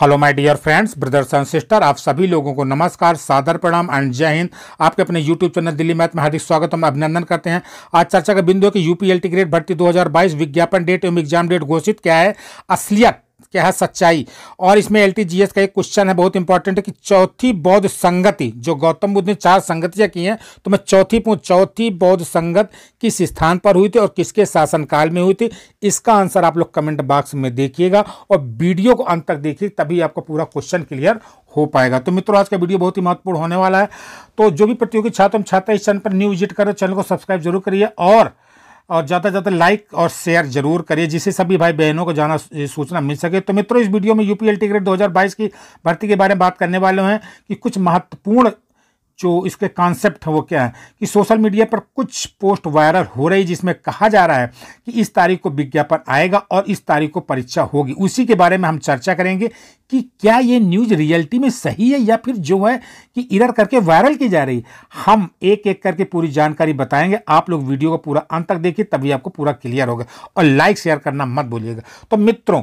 hello my dear friends brothers and sister आप सभी लोगों को नमस्कार सादर प्रणाम एंड जय हिंद आपके अपने यूट्यूब चैनल दिल्ली मैथ में हार्दिक स्वागत हम अभिनंदन करते हैं आज चर्चा का बिंदु है कि यूपीएलटी ग्रेड भर्ती 2022 विज्ञापन डेट एवं एग्जाम डेट घोषित क्या है असलियत क्या है सच्चाई और इसमें एल का एक क्वेश्चन है बहुत इंपॉर्टेंट है कि चौथी बौद्ध संगति जो गौतम बुद्ध ने चार संगतियाँ की हैं तो मैं चौथी पूछ चौथी बौद्ध संगत किस स्थान पर हुई थी और किसके शासनकाल में हुई थी इसका आंसर आप लोग कमेंट बॉक्स में देखिएगा और वीडियो को अंत तक देखिए तभी आपको पूरा क्वेश्चन क्लियर हो पाएगा तो मित्रों आज का वीडियो बहुत ही महत्वपूर्ण होने वाला है तो जो भी प्रतियोगी छात्र एवं छात्रा इस चैनल पर न्यू विजिट करें चैनल को सब्सक्राइब जरूर करिए और और ज़्यादा से ज़्यादा लाइक और शेयर जरूर करिए जिससे सभी भाई बहनों को जाना सूचना मिल सके तो मित्रों इस वीडियो में यूपीएलटी ग्रेड 2022 की भर्ती के बारे में बात करने वाले हैं कि कुछ महत्वपूर्ण जो इसके कॉन्सेप्ट है वो क्या है कि सोशल मीडिया पर कुछ पोस्ट वायरल हो रही जिसमें कहा जा रहा है कि इस तारीख को विज्ञापन आएगा और इस तारीख को परीक्षा होगी उसी के बारे में हम चर्चा करेंगे कि क्या ये न्यूज़ रियलिटी में सही है या फिर जो है कि इधर करके वायरल की जा रही हम एक एक करके पूरी जानकारी बताएंगे आप लोग वीडियो को पूरा अंत तक देखिए तभी आपको पूरा क्लियर होगा और लाइक शेयर करना मत भूलिएगा तो मित्रों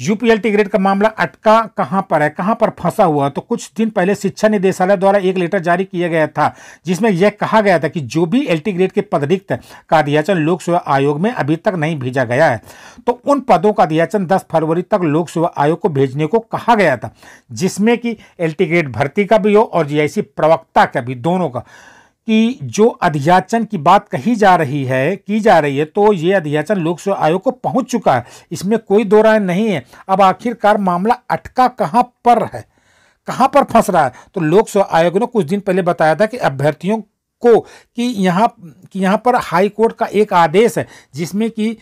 यूपीएलटी ग्रेड का मामला अटका कहां पर है कहां पर फंसा हुआ तो कुछ दिन पहले शिक्षा निदेशालय द्वारा एक लेटर जारी किया गया था जिसमें यह कहा गया था कि जो भी एलटी ग्रेड के पद रिक्त का अधियाचन लोक सेवा आयोग में अभी तक नहीं भेजा गया है तो उन पदों का अधियाचन दस फरवरी तक लोक सेवा आयोग को भेजने को कहा गया था जिसमें कि एल ग्रेड भर्ती का भी हो और जी प्रवक्ता का भी दोनों का कि जो अध्याचन की बात कही जा रही है की जा रही है तो ये अध्याचन लोक सेवा आयोग को पहुंच चुका है इसमें कोई दो राय नहीं है अब आखिरकार मामला अटका कहाँ पर है कहाँ पर फंस रहा है तो लोक सेवा आयोग ने कुछ दिन पहले बताया था कि अभ्यर्थियों को कि यहाँ कि यहाँ पर हाई कोर्ट का एक आदेश है जिसमें कि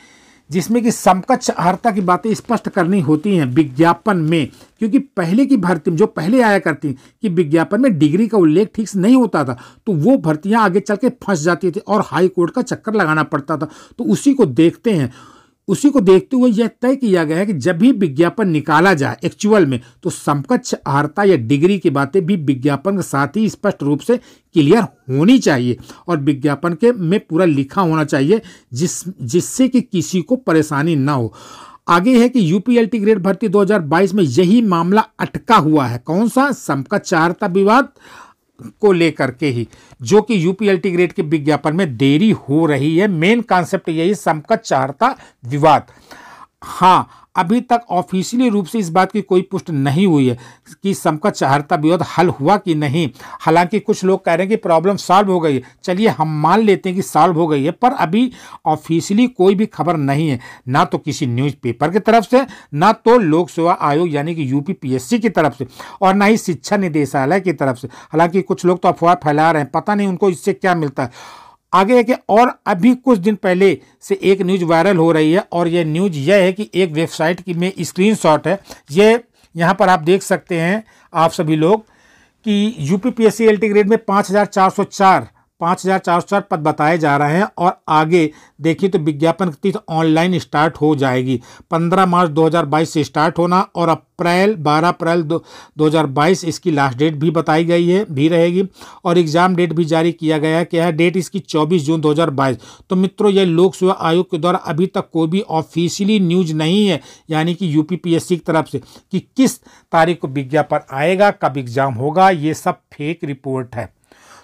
जिसमें कि समकक्ष आहारता की बातें स्पष्ट करनी होती हैं विज्ञापन में क्योंकि पहले की भर्ती जो पहले आया करती कि विज्ञापन में डिग्री का उल्लेख ठीक से नहीं होता था तो वो भर्तियां आगे चल के फंस जाती थी और हाई कोर्ट का चक्कर लगाना पड़ता था तो उसी को देखते हैं उसी को देखते हुए यह तय किया गया है कि जब भी विज्ञापन निकाला जाए एक्चुअल में तो समकक्ष आर्ता या डिग्री की बातें भी विज्ञापन के साथ ही स्पष्ट रूप से क्लियर होनी चाहिए और विज्ञापन के में पूरा लिखा होना चाहिए जिस जिससे कि किसी को परेशानी ना हो आगे है कि यूपीएलटी ग्रेड भर्ती 2022 में यही मामला अटका हुआ है कौन सा समकक्ष समकक्षार्ता विवाद को लेकर के ही जो कि यूपीएलटी ग्रेड के विज्ञापन में देरी हो रही है मेन कॉन्सेप्ट यही समकक्ष चाहता विवाद हाँ अभी तक ऑफिशियली रूप से इस बात की कोई पुष्टि नहीं हुई है कि समकक्ष चाहता विरोध हल हुआ कि नहीं हालांकि कुछ लोग कह रहे हैं कि प्रॉब्लम सॉल्व हो गई है चलिए हम मान लेते हैं कि सॉल्व हो गई है पर अभी ऑफिशियली कोई भी खबर नहीं है ना तो किसी न्यूज़पेपर की तरफ से ना तो लोक सेवा आयोग यानी कि यू की तरफ से और ना ही शिक्षा निदेशालय की तरफ से हालांकि कुछ लोग तो अफवाह फैला रहे हैं पता नहीं उनको इससे क्या मिलता है आगे देखिए और अभी कुछ दिन पहले से एक न्यूज वायरल हो रही है और यह न्यूज यह है कि एक वेबसाइट की में स्क्रीनशॉट है ये यहाँ पर आप देख सकते हैं आप सभी लोग कि यूपी पी एस ग्रेड में पाँच हज़ार चार सौ चार पाँच हज़ार चार सौ चार पद बताए जा रहे हैं और आगे देखिए तो विज्ञापन तिथि ऑनलाइन स्टार्ट हो जाएगी पंद्रह मार्च 2022 से स्टार्ट होना और अप्रैल बारह अप्रैल दो 2022 इसकी लास्ट डेट भी बताई गई है भी रहेगी और एग्ज़ाम डेट भी जारी किया गया है क्या है डेट इसकी चौबीस जून 2022 तो मित्रों यह लोक सेवा आयोग के द्वारा अभी तक कोई भी ऑफिशियली न्यूज नहीं है यानी कि यू की तरफ से कि किस तारीख को विज्ञापन आएगा कब एग्ज़ाम होगा ये सब फेक रिपोर्ट है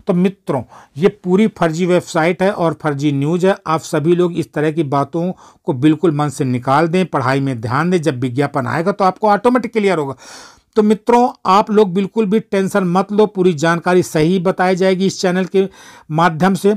तो मित्रों ये पूरी फर्जी वेबसाइट है और फर्जी न्यूज़ है आप सभी लोग इस तरह की बातों को बिल्कुल मन से निकाल दें पढ़ाई में ध्यान दें जब विज्ञापन आएगा तो आपको ऑटोमेटिक क्लियर होगा तो मित्रों आप लोग बिल्कुल भी टेंशन मत लो पूरी जानकारी सही बताई जाएगी इस चैनल के माध्यम से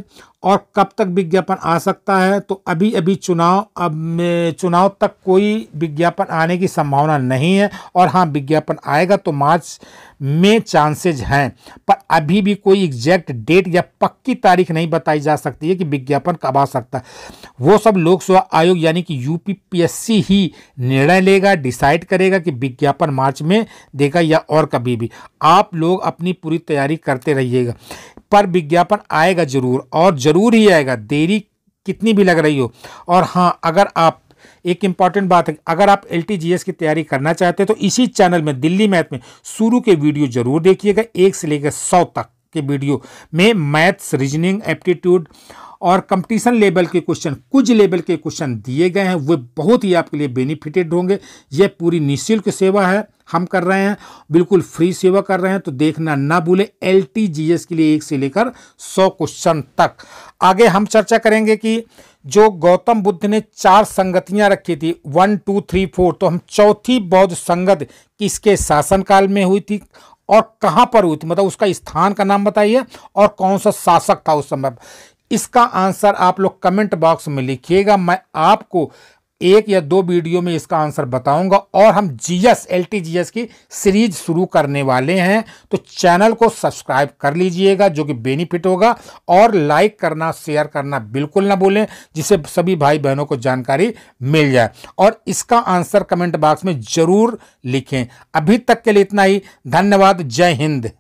और कब तक विज्ञापन आ सकता है तो अभी अभी चुनाव अब चुनाव तक कोई विज्ञापन आने की संभावना नहीं है और हाँ विज्ञापन आएगा तो मार्च में चांसेज हैं पर अभी भी कोई एग्जैक्ट डेट या पक्की तारीख नहीं बताई जा सकती है कि विज्ञापन कब आ सकता है वो सब लोक सेवा आयोग यानी कि यू ही निर्णय लेगा डिसाइड करेगा कि विज्ञापन मार्च में देगा या और कभी भी आप लोग अपनी पूरी तैयारी करते रहिएगा पर विज्ञापन आएगा जरूर और जरूर ज़रूर ही आएगा देरी कितनी भी लग रही हो और हाँ अगर आप एक इंपॉर्टेंट बात है अगर आप एल की तैयारी करना चाहते हैं तो इसी चैनल में दिल्ली मैथ में शुरू के वीडियो जरूर देखिएगा एक से लेकर सौ तक के वीडियो में मैथ्स रीजनिंग एप्टीट्यूड और कंपटीशन लेवल के क्वेश्चन कुछ लेवल के क्वेश्चन दिए गए हैं वे बहुत ही आपके लिए बेनिफिटेड होंगे यह पूरी निःशुल्क सेवा है हम कर रहे हैं बिल्कुल फ्री सेवा कर रहे हैं तो देखना ना भूले एल के लिए एक से लेकर सौ क्वेश्चन तक आगे हम चर्चा करेंगे कि जो गौतम बुद्ध ने चार संगतियां रखी थी वन टू थ्री फोर तो हम चौथी बौद्ध संगत किसके शासनकाल में हुई थी और कहां पर हुई थी मतलब उसका स्थान का नाम बताइए और कौन सा शासक था उस समय इसका आंसर आप लोग कमेंट बॉक्स में लिखिएगा मैं आपको एक या दो वीडियो में इसका आंसर बताऊंगा और हम जीएस एलटीजीएस की सीरीज शुरू करने वाले हैं तो चैनल को सब्सक्राइब कर लीजिएगा जो कि बेनिफिट होगा और लाइक करना शेयर करना बिल्कुल ना भूलें जिससे सभी भाई बहनों को जानकारी मिल जाए और इसका आंसर कमेंट बॉक्स में ज़रूर लिखें अभी तक के लिए इतना ही धन्यवाद जय हिंद